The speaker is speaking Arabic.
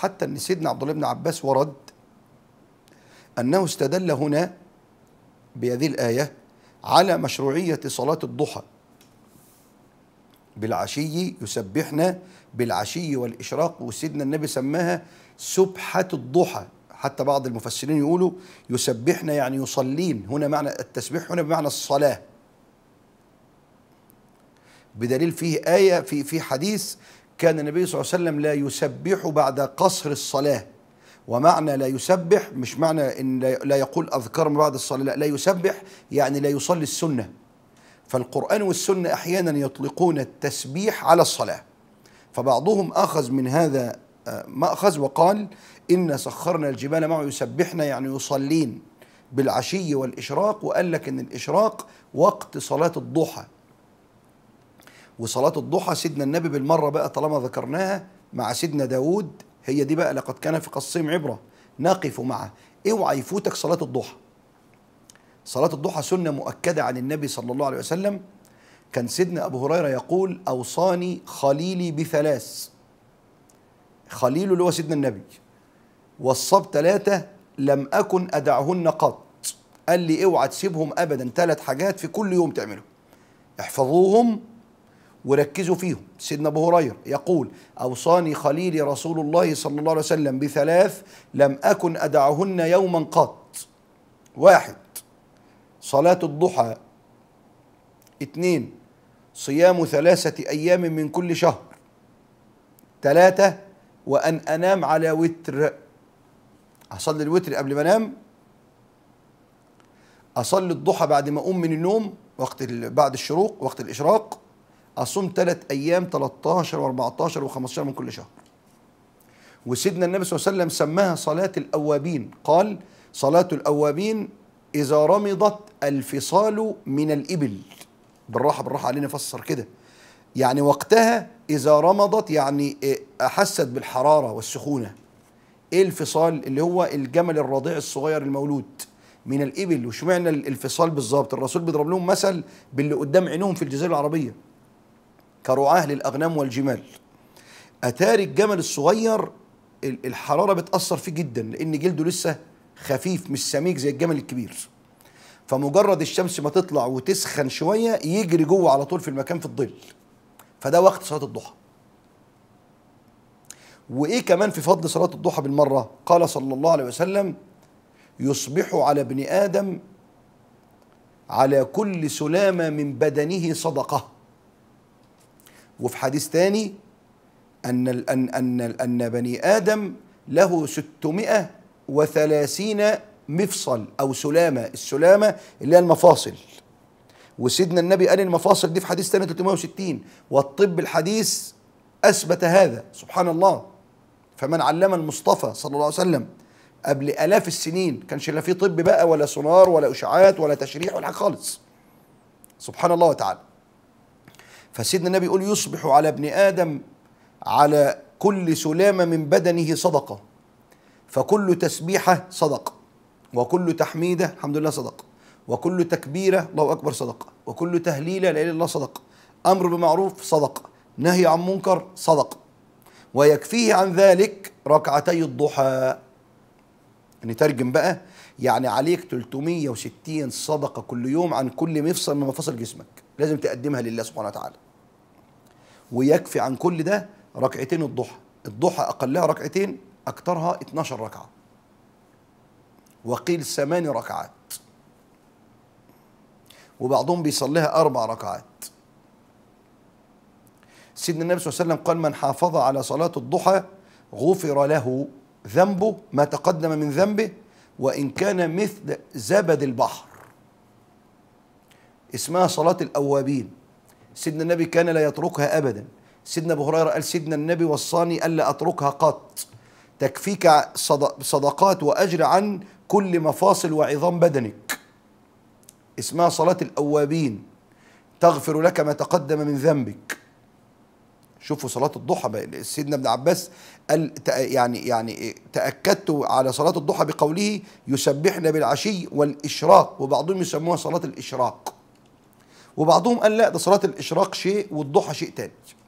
حتى أن سيدنا عبد الله بن عباس ورد أنه استدل هنا بهذه الآية على مشروعية صلاة الضحى بالعشي يسبحنا بالعشي والإشراق وسيدنا النبي سماها سبحة الضحى حتى بعض المفسرين يقولوا يسبحنا يعني يصلين هنا معنى التسبيح هنا بمعنى الصلاة بدليل فيه آية في في حديث كان النبي صلى الله عليه وسلم لا يسبح بعد قصر الصلاة ومعنى لا يسبح مش معنى ان لا يقول اذكار من بعد الصلاه لا لا يسبح يعني لا يصلي السنه فالقران والسنه احيانا يطلقون التسبيح على الصلاه فبعضهم اخذ من هذا آه، ماخذ وقال ان سخرنا الجبال معه يسبحنا يعني يصلين بالعشي والاشراق وقال لك ان الاشراق وقت صلاه الضحى وصلاة الضحى سيدنا النبي بالمرة بقى طالما ذكرناها مع سيدنا داود هي دي بقى لقد كان في قصيم عبرة نقف معه اوعى يفوتك صلاة الضحى صلاة الضحى سنة مؤكدة عن النبي صلى الله عليه وسلم كان سيدنا أبو هريرة يقول أوصاني خليلي بثلاث خليله اللي هو سيدنا النبي وصاب ثلاثة لم أكن أدعهن قط قال لي اوعى تسيبهم أبدا ثلاث حاجات في كل يوم تعمله احفظوهم وركزوا فيهم سيدنا ابو هريره يقول اوصاني خليلي رسول الله صلى الله عليه وسلم بثلاث لم اكن ادعهن يوما قط واحد صلاه الضحى اثنين صيام ثلاثه ايام من كل شهر ثلاثه وان انام على وتر اصلي الوتر قبل ما انام اصلي الضحى بعد ما اقوم من النوم وقت بعد الشروق وقت الاشراق اصوم ثلاث ايام 13 و14 و15 من كل شهر وسيدنا النبي صلى الله عليه وسلم سماها صلاه الاوابين قال صلاه الاوابين اذا رمضت الفصال من الابل بالراحه بالراحه علينا نفسر كده يعني وقتها اذا رمضت يعني احست بالحراره والسخونه ايه الفصال اللي هو الجمل الرضيع الصغير المولود من الابل وشمعنا الفصال بالظبط الرسول بيضرب لهم مثل باللي قدام عينهم في الجزيره العربيه كرعاه للأغنام والجمال أتاري الجمل الصغير الحرارة بتأثر فيه جدا لأن جلده لسه خفيف مش سميك زي الجمل الكبير فمجرد الشمس ما تطلع وتسخن شوية يجري جوه على طول في المكان في الظل فده وقت صلاة الضحى وإيه كمان في فضل صلاة الضحى بالمرة قال صلى الله عليه وسلم يصبح على ابن آدم على كل سلامة من بدنه صدقة وفي حديث ثاني أن أن أن أن بني آدم له 630 مفصل أو سلامة السلامة اللي هي المفاصل وسيدنا النبي قال المفاصل دي في حديث ثاني 360 والطب الحديث أثبت هذا سبحان الله فمن علم المصطفى صلى الله عليه وسلم قبل آلاف السنين كانش لا فيه طب بقى ولا سونار ولا إشعاعات ولا تشريح ولا حاجة خالص سبحان الله وتعالى فسيدنا النبي يقول يصبح على ابن آدم على كل سلامة من بدنه صدقة فكل تسبيحة صدقة وكل تحميدة الحمد لله صدقة وكل تكبيرة الله أكبر صدقة وكل تهليلة لا إله إلا الله صدقة أمر بمعروف صدقة نهي عن منكر صدقة ويكفيه عن ذلك ركعتي الضحى نترجم بقى يعني عليك 360 صدقة كل يوم عن كل مفصل من مفاصل جسمك لازم تقدمها لله سبحانه وتعالى ويكفي عن كل ده ركعتين الضحى الضحى أقلها ركعتين أكثرها 12 ركعة وقيل ثمان ركعات وبعضهم بيصليها أربع ركعات سيدنا النبي صلى الله عليه وسلم قال من حافظ على صلاة الضحى غفر له ذنبه ما تقدم من ذنبه وإن كان مثل زبد البحر اسمها صلاة الأوابين سيدنا النبي كان لا يتركها أبدا سيدنا أبو هريرة قال سيدنا النبي وصاني ألا أتركها قط تكفيك صدقات وأجر عن كل مفاصل وعظام بدنك اسمها صلاة الأوابين تغفر لك ما تقدم من ذنبك شوفوا صلاة الضحى سيدنا ابن عباس قال يعني يعني تأكدت على صلاة الضحى بقوله يسبحنا بالعشي والإشراق وبعضهم يسموها صلاة الإشراق وبعضهم قال لا ده صلاة الإشراق شيء والضحى شيء تاني